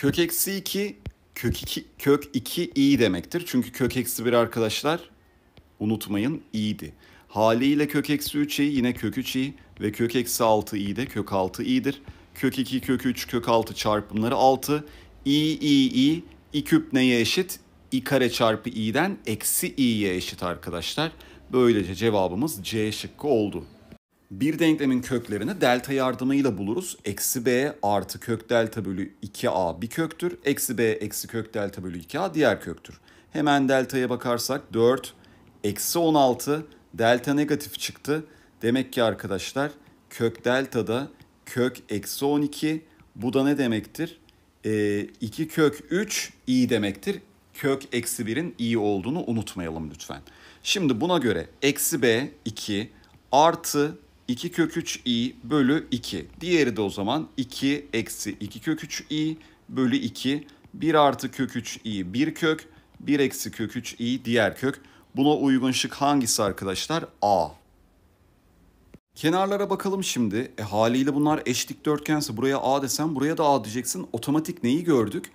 Kök eksi 2 kök 2 kök 2 iyi demektir. Çünkü kök eksi 1 arkadaşlar unutmayın iyiydi. Haliyle kök eksi 3 iyi yine kök 3 iyi ve kök eksi 6 iyi de kök 6 iyidir. Kök 2 kök 3 kök 6 çarpımları 6 i i i i küp neye eşit? i kare çarpı i'den eksi i'ye eşit arkadaşlar. Böylece cevabımız C şıkkı oldu. Bir denklemin köklerini delta yardımıyla buluruz. Eksi b artı kök delta bölü 2a bir köktür. Eksi b eksi kök delta bölü 2a diğer köktür. Hemen deltaya bakarsak 4 eksi 16 delta negatif çıktı. Demek ki arkadaşlar kök delta da kök eksi 12 bu da ne demektir? E, kök 3 i demektir. Kök eksi 1'in i olduğunu unutmayalım lütfen. Şimdi buna göre eksi b 2 artı 2 kök 3 i bölü 2. Diğeri de o zaman 2 eksi 2 kök 3 i bölü 2. 1 artı kök 3 i bir kök. 1 eksi kök 3 i diğer kök. Buna uygun şık hangisi arkadaşlar? A. Kenarlara bakalım şimdi. E, haliyle bunlar eş dikdörtgense buraya A desem buraya da A diyeceksin. Otomatik neyi gördük?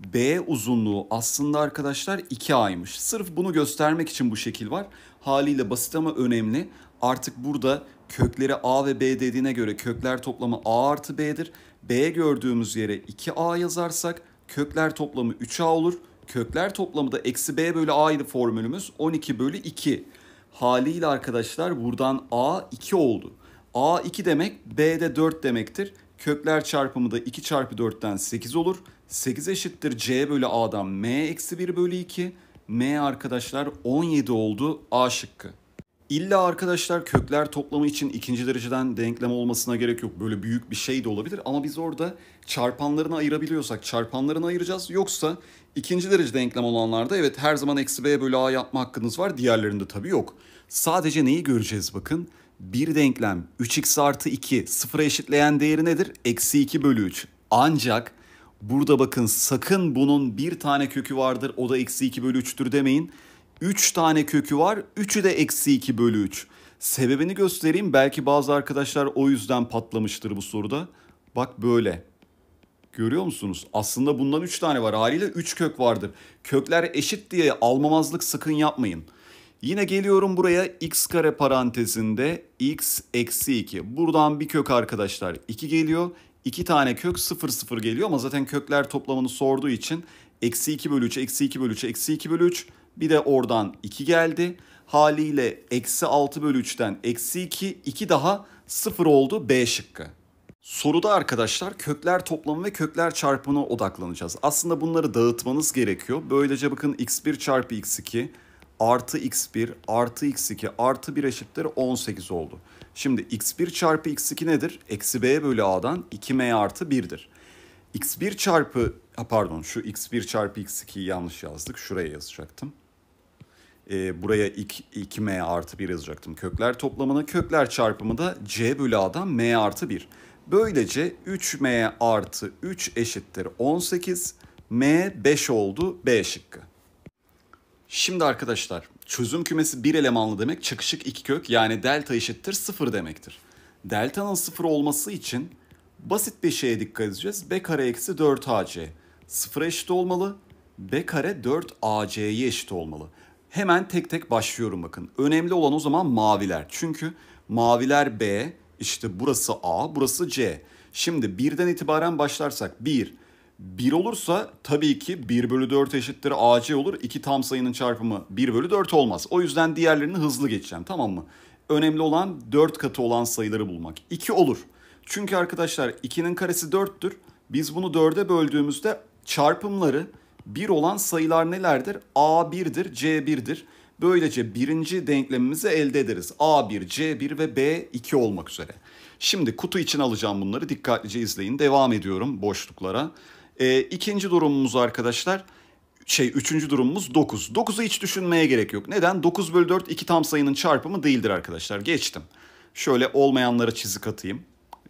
B uzunluğu aslında arkadaşlar 2A'ymış. Sırf bunu göstermek için bu şekil var. Haliyle basit ama önemli. Artık burada kökleri A ve B dediğine göre kökler toplamı A artı B'dir. B gördüğümüz yere 2A yazarsak kökler toplamı 3A olur. Kökler toplamı da eksi B bölü A formülümüz. 12 bölü 2. Haliyle arkadaşlar buradan A 2 oldu. A 2 demek B de 4 demektir. Kökler çarpımı da 2 çarpı 4'ten 8 olur. 8 eşittir C bölü A'dan M eksi 1 bölü 2. M arkadaşlar 17 oldu A şıkkı. İlla arkadaşlar kökler toplamı için ikinci dereceden denklem olmasına gerek yok. Böyle büyük bir şey de olabilir ama biz orada çarpanlarını ayırabiliyorsak çarpanlarını ayıracağız. Yoksa ikinci derece denklem olanlarda evet her zaman eksi b bölü a yapma hakkınız var. Diğerlerinde tabii yok. Sadece neyi göreceğiz bakın. Bir denklem 3x artı 2 sıfıra eşitleyen değeri nedir? Eksi 2 bölü 3. Ancak burada bakın sakın bunun bir tane kökü vardır o da eksi 2 bölü 3'tür demeyin 3 tane kökü var. Üçü de eksi 2 bölü 3. Sebebini göstereyim. Belki bazı arkadaşlar o yüzden patlamıştır bu soruda. Bak böyle. Görüyor musunuz? Aslında bundan 3 tane var. Haliyle 3 kök vardır. Kökler eşit diye almamazlık sakın yapmayın. Yine geliyorum buraya x kare parantezinde x eksi 2. Buradan bir kök arkadaşlar 2 geliyor. 2 tane kök 0 0 geliyor ama zaten kökler toplamını sorduğu için eksi 2 bölü 3, eksi 2 bölü 3, eksi 2 bölü 3 bir de oradan 2 geldi. Haliyle eksi 6 bölü 3'ten eksi 2, 2 daha 0 oldu B şıkkı. Soruda arkadaşlar kökler toplamı ve kökler çarpımına odaklanacağız. Aslında bunları dağıtmanız gerekiyor. Böylece bakın x1 çarpı x2 artı x1 artı x2 artı 1 eşittir 18 oldu. Şimdi x1 çarpı x2 nedir? Eksi b bölü a'dan 2m artı 1'dir. x1 çarpı pardon şu x1 çarpı x2'yi yanlış yazdık. Şuraya yazacaktım e, buraya 2m artı 1 yazacaktım kökler toplamına. Kökler çarpımı da c bölü a'dan m artı 1. Böylece 3m artı 3 eşittir 18. m 5 oldu b şıkkı. Şimdi arkadaşlar çözüm kümesi bir elemanlı demek çakışık iki kök yani delta eşittir 0 demektir. Delta'nın 0 olması için basit bir şeye dikkat edeceğiz. b kare eksi 4ac. 0'a eşit olmalı. b kare 4ac'ye eşit olmalı. Hemen tek tek başlıyorum bakın. Önemli olan o zaman maviler. Çünkü maviler B, işte burası A, burası C. Şimdi birden itibaren başlarsak 1, 1 olursa tabii ki 1 bölü 4 eşittir AC olur. 2 tam sayının çarpımı 1 bölü 4 olmaz. O yüzden diğerlerini hızlı geçeceğim tamam mı? Önemli olan 4 katı olan sayıları bulmak. 2 olur. Çünkü arkadaşlar 2'nin karesi 4'tür. Biz bunu 4'e böldüğümüzde çarpımları 1 olan sayılar nelerdir? A1'dir, C1'dir. Böylece birinci denklemimizi elde ederiz. A1, C1 ve B2 olmak üzere. Şimdi kutu için alacağım bunları. Dikkatlice izleyin. Devam ediyorum boşluklara. E, ikinci durumumuz arkadaşlar şey üçüncü durumumuz 9. 9'u hiç düşünmeye gerek yok. Neden? 9 bölü 4 iki tam sayının çarpımı değildir arkadaşlar. Geçtim. Şöyle olmayanlara çizik atayım.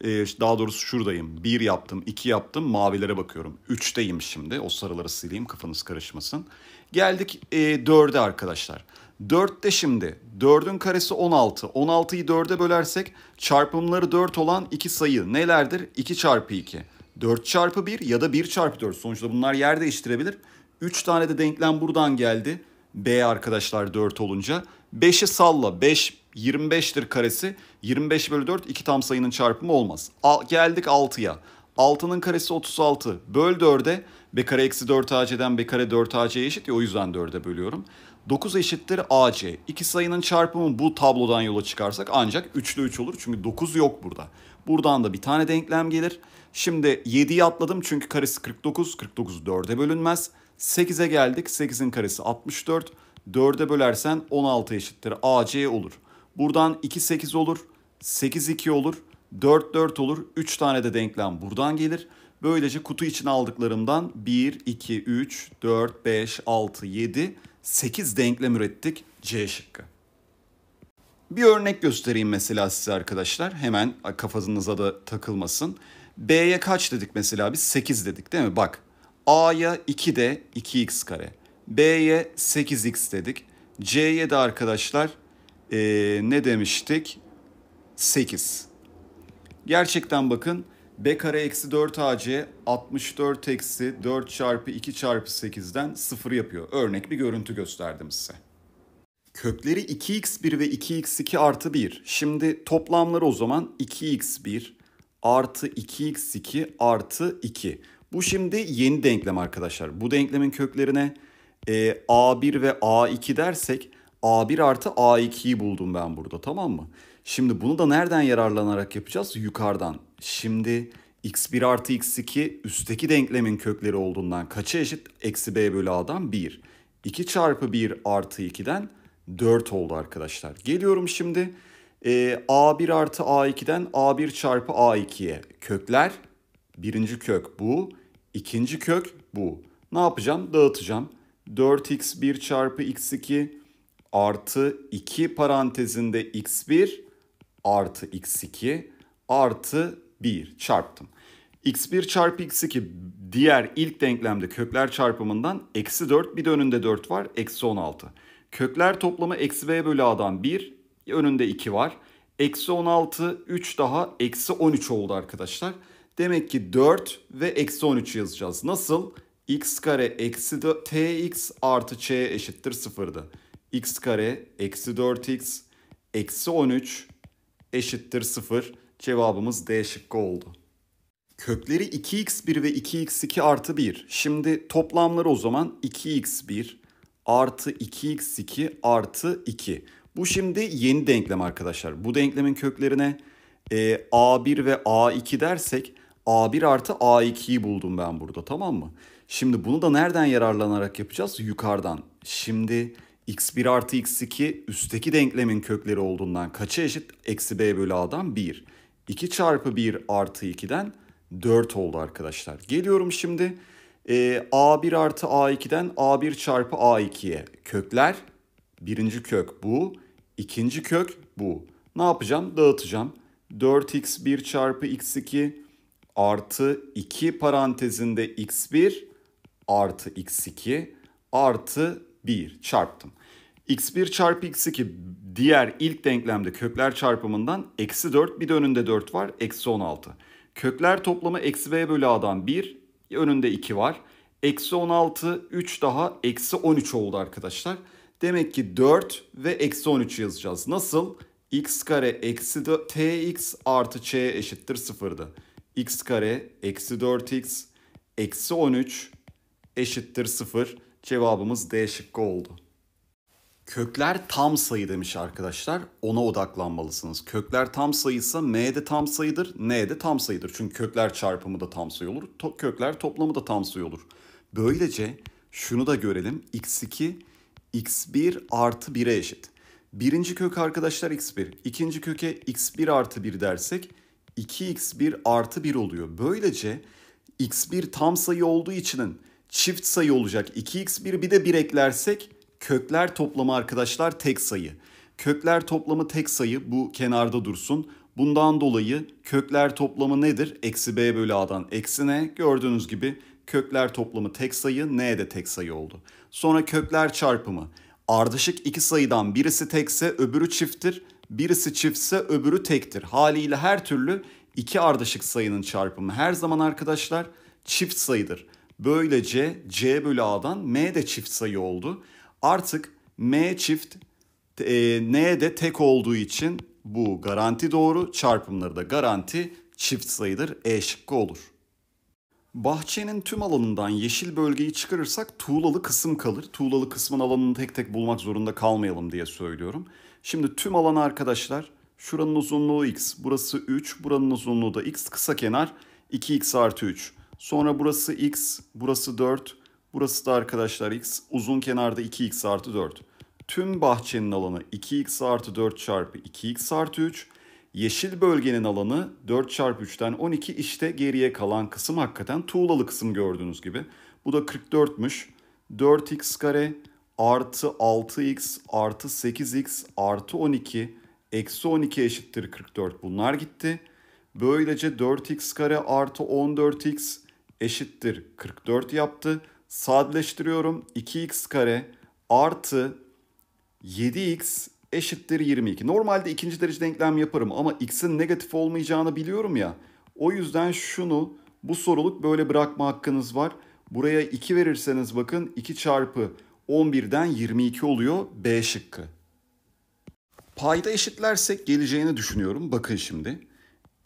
Ee, daha doğrusu şuradayım. Bir yaptım, iki yaptım, mavilere bakıyorum. Üçteyim şimdi. O sarıları sileyim kafanız karışmasın. Geldik e, dörde arkadaşlar. Dörtte şimdi. Dördün karesi 16. 16'yı dörde bölersek çarpımları 4 olan iki sayı nelerdir? 2 çarpı 2. 4 çarpı 1 ya da 1 çarpı 4. Sonuçta bunlar yer değiştirebilir. 3 tane de denklem buradan geldi. B arkadaşlar 4 olunca. 5'i salla. 5 25'tir karesi. 25 bölü 4 iki tam sayının çarpımı olmaz. A, geldik 6'ya. 6'nın karesi 36 böl 4'e b kare eksi 4 ac'den b kare 4 ac eşit ya o yüzden 4'e bölüyorum. 9 eşittir ac. İki sayının çarpımı bu tablodan yola çıkarsak ancak 3'lü 3 olur çünkü 9 yok burada. Buradan da bir tane denklem gelir. Şimdi 7'yi atladım çünkü karesi 49. 49 4'e bölünmez. 8'e geldik. 8'in karesi 64. 4'e bölersen 16 eşittir ac olur. Buradan 2 8 olur, 8 2 olur, 4 4 olur. 3 tane de denklem buradan gelir. Böylece kutu için aldıklarımdan 1, 2, 3, 4, 5, 6, 7, 8 denklem ürettik C şıkkı. Bir örnek göstereyim mesela size arkadaşlar. Hemen kafanıza da takılmasın. B'ye kaç dedik mesela biz? 8 dedik değil mi? Bak A'ya 2 de 2x kare. B'ye 8x dedik. C'ye de arkadaşlar e, ne demiştik? 8. Gerçekten bakın b kare eksi 4 ac 64 eksi 4 çarpı 2 çarpı 8'den 0 yapıyor. Örnek bir görüntü gösterdim size. Kökleri 2x1 ve 2x2 artı 1. Şimdi toplamları o zaman 2x1 artı 2x2 artı 2. Bu şimdi yeni denklem arkadaşlar. Bu denklemin köklerine e, a1 ve a2 dersek A1 artı A2'yi buldum ben burada tamam mı? Şimdi bunu da nereden yararlanarak yapacağız? Yukarıdan. Şimdi x1 artı x2 üstteki denklemin kökleri olduğundan kaça eşit? Eksi b bölü a'dan 1. 2 çarpı 1 artı 2'den 4 oldu arkadaşlar. Geliyorum şimdi e, ee, a1 artı a2'den a1 çarpı a2'ye kökler. Birinci kök bu. ikinci kök bu. Ne yapacağım? Dağıtacağım. 4x1 çarpı x2 artı 2 parantezinde x1 artı x2 artı 1 çarptım. x1 çarpı x2 diğer ilk denklemde kökler çarpımından eksi 4 bir de önünde 4 var eksi 16. Kökler toplamı eksi b bölü a'dan 1 önünde 2 var. Eksi 16 3 daha eksi 13 oldu arkadaşlar. Demek ki 4 ve eksi 13 yazacağız. Nasıl? x kare eksi tx artı ç eşittir 0'dı x kare eksi 4x eksi 13 eşittir 0. Cevabımız D şıkkı oldu. Kökleri 2x1 ve 2x2 artı 1. Şimdi toplamları o zaman 2x1 artı 2x2 artı 2. Bu şimdi yeni denklem arkadaşlar. Bu denklemin köklerine e, a1 ve a2 dersek a1 artı a2'yi buldum ben burada tamam mı? Şimdi bunu da nereden yararlanarak yapacağız? Yukarıdan. Şimdi x1 artı x2 üstteki denklemin kökleri olduğundan kaça eşit? Eksi b bölü a'dan 1. 2 çarpı 1 artı 2'den 4 oldu arkadaşlar. Geliyorum şimdi e, ee, a1 artı a2'den a1 çarpı a2'ye kökler. Birinci kök bu. ikinci kök bu. Ne yapacağım? Dağıtacağım. 4x1 çarpı x2 artı 2 parantezinde x1 artı x2 artı 1 çarptım x1 çarpı x2 diğer ilk denklemde kökler çarpımından eksi 4 bir de önünde 4 var eksi 16. Kökler toplamı eksi b bölü a'dan 1 önünde 2 var. Eksi 16 3 daha eksi 13 oldu arkadaşlar. Demek ki 4 ve eksi 13 yazacağız. Nasıl? x kare eksi tx artı ç eşittir 0'dı. x kare eksi 4x eksi 13 eşittir 0. Cevabımız D şıkkı oldu. Kökler tam sayı demiş arkadaşlar. Ona odaklanmalısınız. Kökler tam sayıysa M de tam sayıdır, N de tam sayıdır. Çünkü kökler çarpımı da tam sayı olur. To- kökler toplamı da tam sayı olur. Böylece şunu da görelim. X2, X1 artı 1'e eşit. Birinci kök arkadaşlar X1. ikinci köke X1 artı 1 dersek 2X1 artı 1 oluyor. Böylece X1 tam sayı olduğu için çift sayı olacak. 2X1 bir de 1 eklersek Kökler toplamı arkadaşlar tek sayı. Kökler toplamı tek sayı bu kenarda dursun. Bundan dolayı kökler toplamı nedir? Eksi b bölü a'dan eksi n. Gördüğünüz gibi kökler toplamı tek sayı, n de tek sayı oldu. Sonra kökler çarpımı. Ardışık iki sayıdan birisi tekse öbürü çifttir. Birisi çiftse öbürü tektir. Haliyle her türlü iki ardışık sayının çarpımı her zaman arkadaşlar çift sayıdır. Böylece c bölü a'dan m de çift sayı oldu. Artık M çift e, N de tek olduğu için bu garanti doğru çarpımları da garanti çift sayıdır E şıkkı olur. Bahçenin tüm alanından yeşil bölgeyi çıkarırsak tuğlalı kısım kalır. Tuğlalı kısmın alanını tek tek bulmak zorunda kalmayalım diye söylüyorum. Şimdi tüm alan arkadaşlar şuranın uzunluğu x, burası 3, buranın uzunluğu da x, kısa kenar 2x artı 3. Sonra burası x, burası 4, Burası da arkadaşlar x uzun kenarda 2x artı 4. Tüm bahçenin alanı 2x artı 4 çarpı 2x artı 3. Yeşil bölgenin alanı 4 çarpı 3'ten 12 işte geriye kalan kısım hakikaten tuğlalı kısım gördüğünüz gibi. Bu da 44'müş. 4x kare artı 6x artı 8x artı 12 eksi 12 eşittir 44 bunlar gitti. Böylece 4x kare artı 14x eşittir 44 yaptı sadeleştiriyorum. 2x kare artı 7x eşittir 22. Normalde ikinci derece denklem yaparım ama x'in negatif olmayacağını biliyorum ya. O yüzden şunu bu soruluk böyle bırakma hakkınız var. Buraya 2 verirseniz bakın 2 çarpı 11'den 22 oluyor B şıkkı. Payda eşitlersek geleceğini düşünüyorum. Bakın şimdi.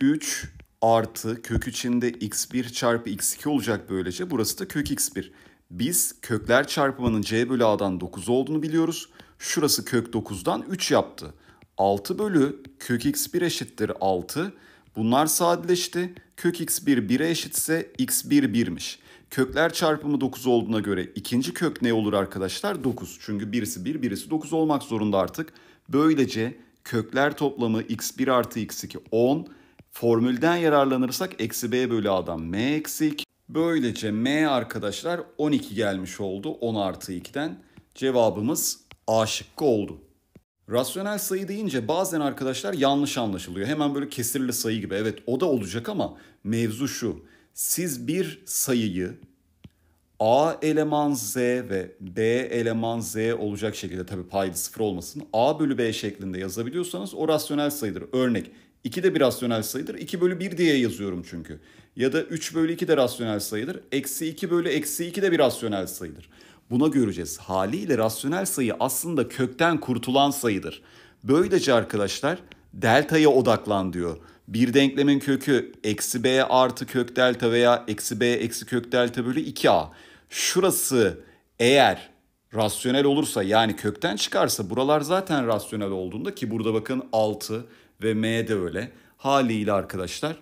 3 artı kök içinde x1 çarpı x2 olacak böylece. Burası da kök x1. Biz kökler çarpımının c bölü a'dan 9 olduğunu biliyoruz. Şurası kök 9'dan 3 yaptı. 6 bölü kök x1 eşittir 6. Bunlar sadeleşti. Kök x1 1'e eşitse x1 1'miş. Kökler çarpımı 9 olduğuna göre ikinci kök ne olur arkadaşlar? 9. Çünkü birisi 1, birisi 9 olmak zorunda artık. Böylece kökler toplamı x1 artı x2 10. Formülden yararlanırsak eksi b bölü a'dan m eksi 2. Böylece M arkadaşlar 12 gelmiş oldu 10 artı 2'den. Cevabımız A şıkkı oldu. Rasyonel sayı deyince bazen arkadaşlar yanlış anlaşılıyor. Hemen böyle kesirli sayı gibi. Evet o da olacak ama mevzu şu. Siz bir sayıyı A eleman Z ve B eleman Z olacak şekilde tabi payda sıfır olmasın. A bölü B şeklinde yazabiliyorsanız o rasyonel sayıdır. Örnek 2 de bir rasyonel sayıdır. 2 bölü 1 diye yazıyorum çünkü ya da 3 bölü 2 de rasyonel sayıdır. Eksi 2 bölü eksi 2 de bir rasyonel sayıdır. Buna göreceğiz. Haliyle rasyonel sayı aslında kökten kurtulan sayıdır. Böylece arkadaşlar deltaya odaklan diyor. Bir denklemin kökü eksi b artı kök delta veya eksi b eksi kök delta bölü 2a. Şurası eğer rasyonel olursa yani kökten çıkarsa buralar zaten rasyonel olduğunda ki burada bakın 6 ve m de öyle. Haliyle arkadaşlar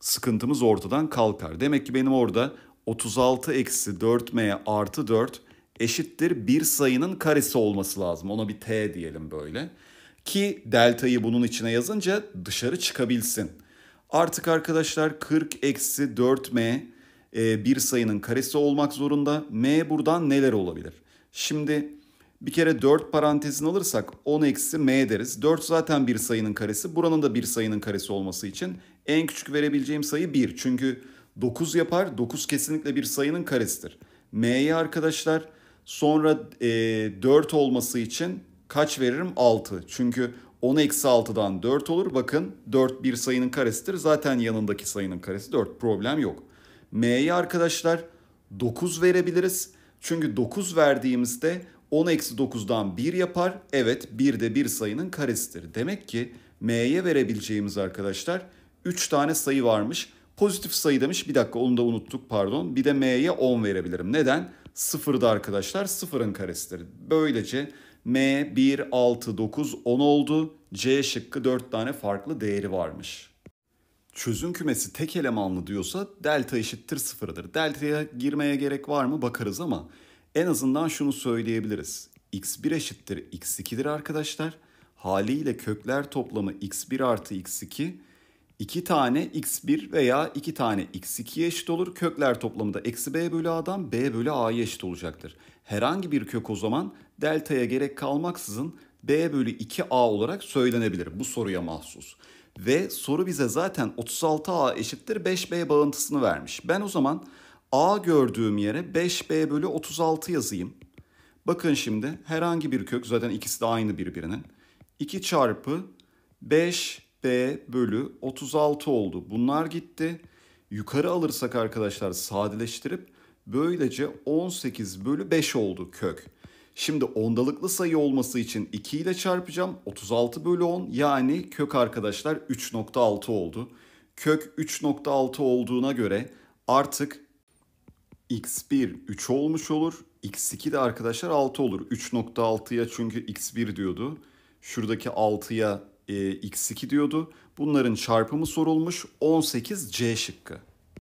sıkıntımız ortadan kalkar. Demek ki benim orada 36 eksi 4m artı 4 eşittir bir sayının karesi olması lazım. Ona bir t diyelim böyle. Ki deltayı bunun içine yazınca dışarı çıkabilsin. Artık arkadaşlar 40 eksi 4m e, bir sayının karesi olmak zorunda. m buradan neler olabilir? Şimdi bir kere 4 parantezin alırsak 10 eksi m deriz. 4 zaten bir sayının karesi. Buranın da bir sayının karesi olması için en küçük verebileceğim sayı 1. Çünkü 9 yapar. 9 kesinlikle bir sayının karesidir. M'ye arkadaşlar sonra e, 4 olması için kaç veririm? 6. Çünkü 10 eksi 6'dan 4 olur. Bakın 4 bir sayının karesidir. Zaten yanındaki sayının karesi 4. Problem yok. M'ye arkadaşlar 9 verebiliriz. Çünkü 9 verdiğimizde 10 eksi 9'dan 1 yapar. Evet 1 de bir sayının karesidir. Demek ki M'ye verebileceğimiz arkadaşlar 3 tane sayı varmış. Pozitif sayı demiş. Bir dakika onu da unuttuk pardon. Bir de m'ye 10 verebilirim. Neden? Sıfırda arkadaşlar sıfırın karesidir. Böylece m 1, 6, 9, 10 oldu. C şıkkı 4 tane farklı değeri varmış. Çözüm kümesi tek elemanlı diyorsa delta eşittir sıfırdır. Delta'ya girmeye gerek var mı bakarız ama en azından şunu söyleyebiliriz. x1 eşittir x2'dir arkadaşlar. Haliyle kökler toplamı x1 artı x2 2 tane x1 veya 2 tane x 2 eşit olur. Kökler toplamı da eksi b bölü a'dan b bölü a'ya eşit olacaktır. Herhangi bir kök o zaman delta'ya gerek kalmaksızın b bölü 2a olarak söylenebilir bu soruya mahsus. Ve soru bize zaten 36a eşittir 5b bağıntısını vermiş. Ben o zaman a gördüğüm yere 5b bölü 36 yazayım. Bakın şimdi herhangi bir kök zaten ikisi de aynı birbirinin. 2 çarpı 5 B bölü 36 oldu. Bunlar gitti. Yukarı alırsak arkadaşlar sadeleştirip böylece 18 bölü 5 oldu kök. Şimdi ondalıklı sayı olması için 2 ile çarpacağım. 36 bölü 10 yani kök arkadaşlar 3.6 oldu. Kök 3.6 olduğuna göre artık x1 3 olmuş olur. x2 de arkadaşlar 6 olur. 3.6'ya çünkü x1 diyordu. Şuradaki 6'ya e, x2 diyordu. Bunların çarpımı sorulmuş 18 C şıkkı.